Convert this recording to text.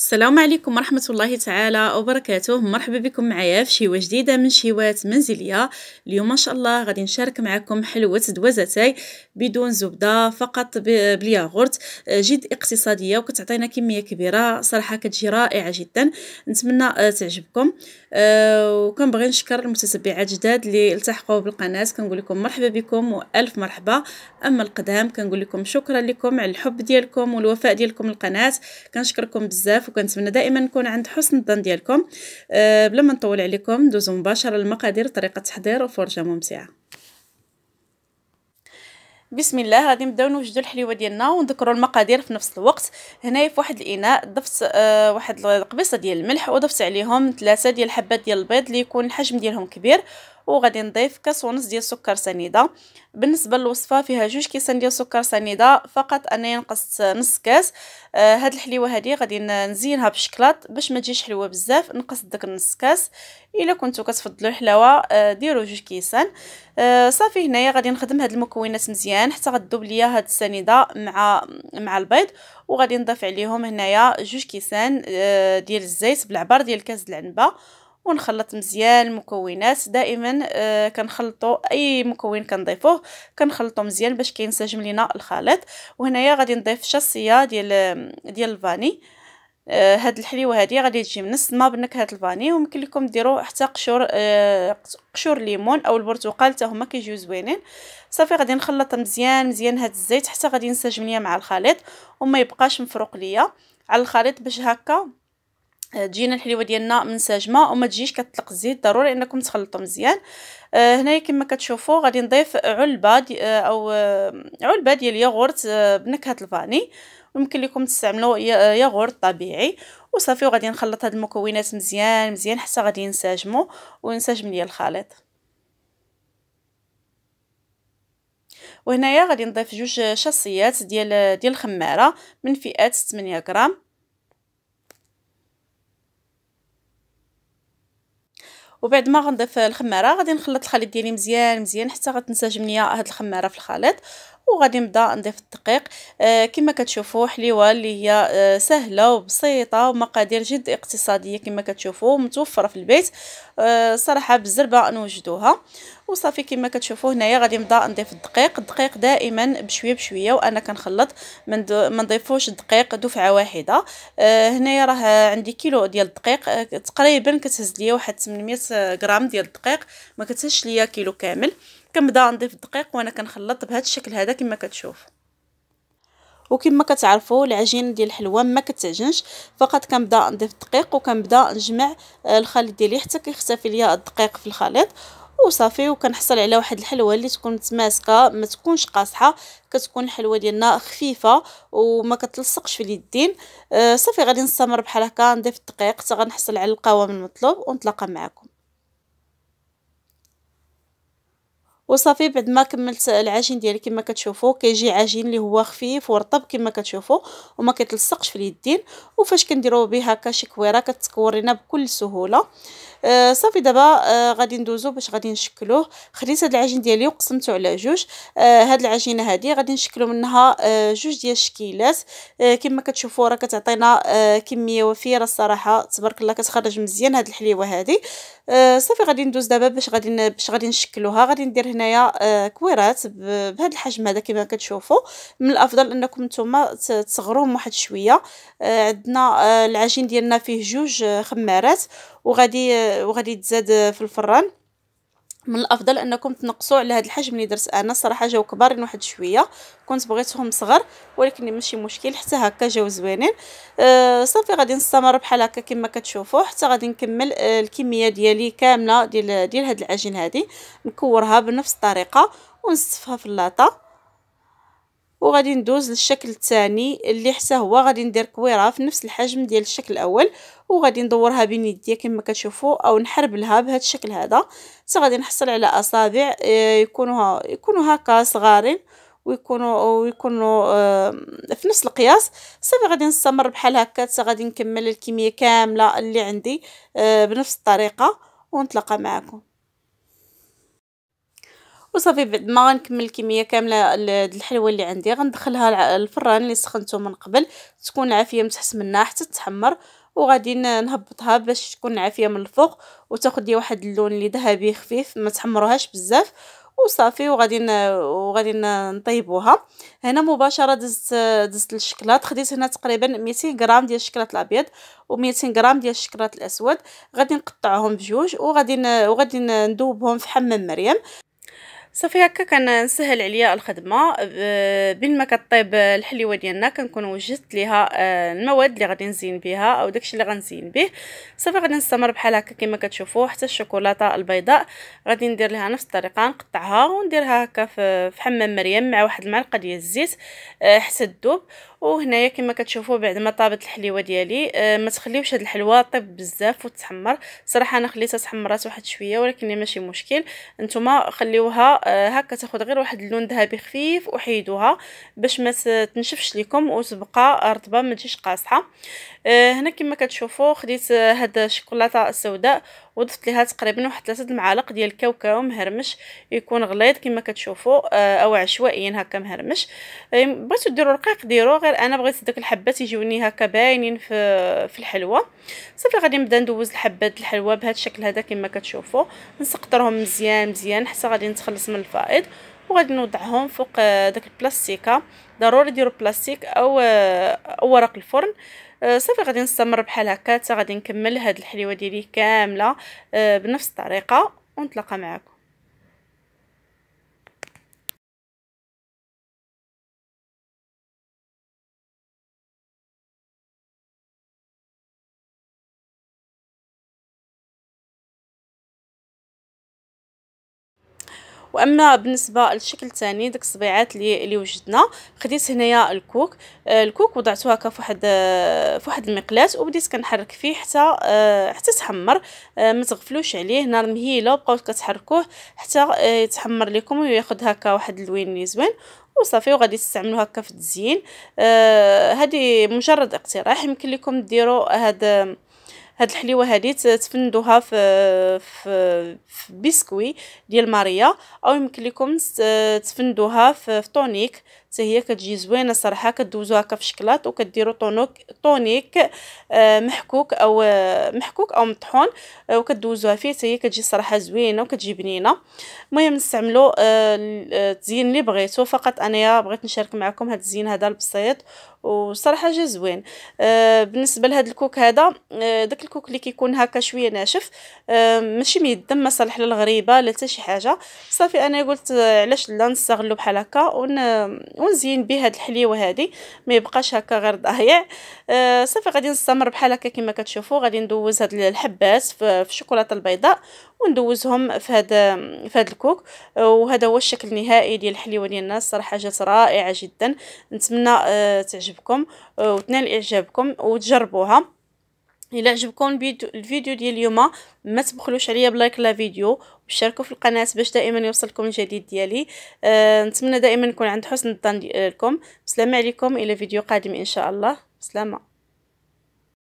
السلام عليكم ورحمة الله تعالى وبركاته مرحبا بكم معايا في شيوة جديدة من شيوات منزلية اليوم ما شاء الله غادي نشارك معكم حلوة دوزتي بدون زبدة فقط بالياغورت آه، جد اقتصادية وكتعطينا كمية كبيرة صراحة كتجي رائعة جدا نتمنى آه، تعجبكم وكان آه، وكنبغي نشكر المتتبعات جداد اللي التحقوا بالقناة كنقول لكم مرحبا بكم وألف مرحبا أما القدام كنقول لكم شكرا لكم على الحب ديالكم والوفاء ديالكم للقناة كنشكركم بزاف نتشرف وكنتمنى دائما نكون عند حسن الظن ديالكم أه بلا ما نطول عليكم ندوزو مباشره للمقادير طريقه تحضير وفرجه ممتعه بسم الله غادي نبداو نوجدوا الحليوه ديالنا ونذكروا المقادير في نفس الوقت هنايا في واحد الاناء ضفت آه واحد القبيصه ديال الملح وضفت عليهم ثلاثه ديال الحبات ديال البيض اللي يكون الحجم ديالهم كبير وغادي نضيف كاس ونص ديال السكر سنيده بالنسبه للوصفه فيها جوج كيسان ديال السكر سنيده فقط انا نقصت نص كاس آه الحليوه هذه غادي نزينها بالشكلاط باش ما تجيش حلوه بزاف نقص داك نص كاس الا كنتو كتفضلوا الحلاوه آه ديروا جوج كيسان آه صافي هنايا غادي نخدم هذه المكونات مزيان حتى غدوب ليا هذه السنيده مع مع البيض وغادي نضيف عليهم هنايا جوج كيسان آه ديال الزيت بالعبر ديال كاس العنبه ونخلط مزيان المكونات دائما آه كنخلطوا اي مكون كنضيفوه كنخلطوا مزيان باش كينسجم لينا الخليط وهنايا غادي نضيف شصيه ديال آه، ديال الفاني آه هاد الحليوه هادي غادي تجي من الصدمه بنكهه الفاني ويمكن لكم ديروا حتى قشور آه قشور ليمون او البرتقال حتى هما كيجيو زوينين صافي غادي نخلط مزيان مزيان هاد الزيت حتى غادي ينسجم ليا مع الخليط وما يبقاش مفروق ليا على الخليط باش هكا آه، تجينا الحليوه ديالنا منسجمه وما تجيش كتطلق الزيت ضروري انكم تخلطوا مزيان آه، هنايا كما كتشوفوا غادي نضيف علبه دي آه، او علبه ديال ياغورت بنكهه الفاني ممكن لكم تستعملوا ياغورت طبيعي وصافي وغادي نخلط هاد المكونات مزيان مزيان حتى غادي ينسجموا وينسجم ليا الخليط وهنايا غادي نضيف جوج شاصيات ديال ديال الخماره من فئه 8 غرام وبعد ما غنضيف الخماره غادي نخلط الخليط ديالي مزيان مزيان حتى غتنسجم ليا هاد الخماره في الخليط وغادي نبدا نضيف الدقيق آه كما كتشوفوا حليوه اللي هي آه سهله وبسيطه ومقادير جد اقتصاديه كما كتشوفوا متوفره في البيت آه صراحه بالزربه نوجدوها وصافي كما كتشوفوا هنايا غادي نبدا نضيف الدقيق الدقيق دائما بشويه بشويه وانا كنخلط ما نضيفوش الدقيق دفعه واحده آه هنايا راه عندي كيلو ديال الدقيق آه تقريبا كتهز ليا واحد 800 غرام ديال الدقيق ما كتهزش ليا كيلو كامل كنبدا نضيف الدقيق وانا كنخلط بهذا الشكل هذا كما كتشوف وكما كتعرفوا العجين ديال الحلوه ما كتعجنش فقط كنبدا نضيف الدقيق وكنبدا نجمع آه، الخليط ديالي حتى كيختفي ليا الدقيق في الخليط وصافي وكنحصل على واحد الحلوه اللي تكون متماسكه ما تكونش قاصحه كتكون الحلوه ديالنا خفيفه وما كتلصقش في اليدين آه صافي غادي نستمر بحال هكا نضيف الدقيق حتى غنحصل على القوام المطلوب ونتلاقى معكم وصافي بعد ما كملت العجين ديالي كما كتشوفوا كيجي عجين اللي هو خفيف ورطب كما كتشوفوا وما كيتلصقش في اليدين وفاش كنديروا به هكا شي كويره كتكور لنا بكل سهوله آه، صافي دابا آه، غادي ندوزو باش غادي نشكلوه خديت هاد العجين ديالي وقسمته على جوج آه، هاد العجينه هادي غادي نشكلو منها جوج ديال الشكيلات كما كتشوفوا راه كتعطينا كميه وفيره الصراحه تبارك الله كتخرج مزيان هاد الحليوه هادي صافي غادي ندوز دابا باش غادي باش غادي نشكلوها غادي ندير هنايا كويرات بهذا الحجم هذا كما كتشوفوا من الافضل انكم نتوما تصغروهم واحد شويه عندنا العجين ديالنا فيه جوج خمارات وغادي وغادي تزاد في الفران من الافضل انكم تنقصوا على هذا الحجم اللي درت انا الصراحه جاو كبارين واحد شويه كنت بغيتهم صغر ولكن ماشي مشكل حتى هكا جاو زوينين أه صافي غادي نستمر بحال هكا كما كتشوفوا حتى غادي نكمل أه الكميه ديالي كامله ديال ديال هاد العجين هذه نكورها بنفس الطريقه ونصفها في اللاطه وغادي ندوز للشكل الثاني اللي حتى هو غادي ندير كويره في نفس الحجم ديال الشكل الاول وغادي ندورها بين يديا كما كتشوفوا او نحربلها بهذا الشكل هذا حتى غادي نحصل على اصابع آه، يكونوا يكونوا هكا صغارين ويكونوا ويكونوا آه، في نفس القياس صافي غادي نستمر بحال هكا حتى غادي نكمل الكميه كامله اللي عندي آه، بنفس الطريقه ونتلاقى معكم وصافي بعد ما غنكمل الكميه كامله الحلوه اللي عندي غندخلها الفران اللي سخنته من قبل تكون عافيه متحس منها حتى تحمر وغادي نهبطها باش تكون عافيه من الفوق وتاخذ لي واحد اللون اللي ذهبي خفيف ما تحمروهاش بزاف وصافي وغادي وغادي نطيبوها هنا مباشره دزت دزت الشكلاط خديت هنا تقريبا 200 غرام ديال الشكلاط الابيض و200 غرام ديال الشكلاط الاسود غادي نقطعهم بجوج وغادي وغادي ندوبهم في حمام مريم صافي هكا كنسهل عليا الخدمه بين ما كطيب الحليوه ديالنا كنكون وجدت ليها آه، المواد اللي غادي نزين بها او داكشي اللي غنزين به صافي غادي نستمر بحال هكا كما كتشوفوا حتى الشوكولاته البيضاء غادي ندير لها نفس الطريقه نقطعها ونديرها هكا في حمام مريم مع واحد المعلقه ديال الزيت آه، حتى تذوب وهنايا كما كتشوفوا بعد ما طابت الحليوه ديالي آه ما تخليوش هاد الحلوه طيب بزاف وتحمر صراحه انا خليتها تحمرات واحد شويه ولكن ماشي مشكل نتوما خليوها آه، هكا تاخذ غير واحد اللون ذهبي خفيف وحيدوها باش ما تنشفش لكم وتبقى رطبه ما تجيش قاصحه آه هنا كما كتشوفوا خديت آه، هاد الشوكولاته السوداء وضفت ليها تقريبا واحد 3 المعالق ديال الكاوكاو مهرمش يكون غليظ كما كتشوفوا آه، او عشوائيا هكا مهرمش بغيتو ديروا رقيق ديروا غير انا بغيت داك الحبات يجوني هكا باينين في في الحلوه صافي غادي نبدا ندوز الحبات الحلوه بهذا الشكل هذا كما كتشوفوا نسقطرهم مزيان مزيان حتى غادي نتخلص من الفائض وغادي نوضعهم فوق آه، داك البلاستيكه ضروري ديروا بلاستيك او آه، او ورق الفرن آه، صافي غادي نستمر بحال هكا حتى غادي نكمل هاد الحليوه ديالي كامله آه، بنفس الطريقه ونتلاقى معكم واما بالنسبه للشكل الثاني داك الصبيعات اللي اللي وجدنا خديت هنايا الكوك آه، الكوك وضعته هكا فواحد آه، فواحد المقلاه وبديت كنحرك فيه حتى آه، حتى تحمر ما تغفلوش عليه نار مهيله بقاو كتحركوه حتى يتحمر لكم وياخذ هكا واحد اللوين زوين وصافي وغادي تستعملوا هكا في التزيين هذه مجرد اقتراح يمكن لكم ديروا هذا هاد الحليوه هادي تفندوها في في, في بسكوي ديال ماريا او يمكن لكم تفندوها في, في تونيك حتى هي كتجي زوينه الصراحه كدوزوها هكا في شكلاط وكديروا طونوك طونيك آه، محكوك او آه، محكوك او مطحون آه، وكدوزوها فيه حتى هي كتجي الصراحه زوينه وكتجي بنينه المهم نستعملوا التزيين اللي بغيتو فقط انايا بغيت نشارك معكم هذا الزين هذا البسيط وصراحه جا زوين آه بالنسبه لهذا الكوك هذا داك الكوك اللي كيكون هكا شويه ناشف آه ماشي ميدم ما صالح للغريبه لا حتى شي حاجه صافي انا قلت علاش لا نستغلو بحال هكا ونزين به هاد الحليوه هادي ما يبقاش هكا غير ضايع آه صافي غادي نستمر بحال هكا كما كتشوفوا غادي ندوز هاد الحبات في الشوكولاته البيضاء وندوزهم في هاد في هاد الكوك آه، وهذا هو الشكل النهائي ديال الحليوه ديالنا الصراحه جات رائعه جدا نتمنى آه تعجبكم آه وتنال اعجابكم وتجربوها الى عجبكم الفيديو ديال اليوم ما تبخلوش عليا بلايك لا فيديو وشاركوا في القناه باش دائما يوصلكم الجديد ديالي أه نتمنى دائما نكون عند حسن الظن ديالكم بسلامه عليكم الى فيديو قادم ان شاء الله سلامه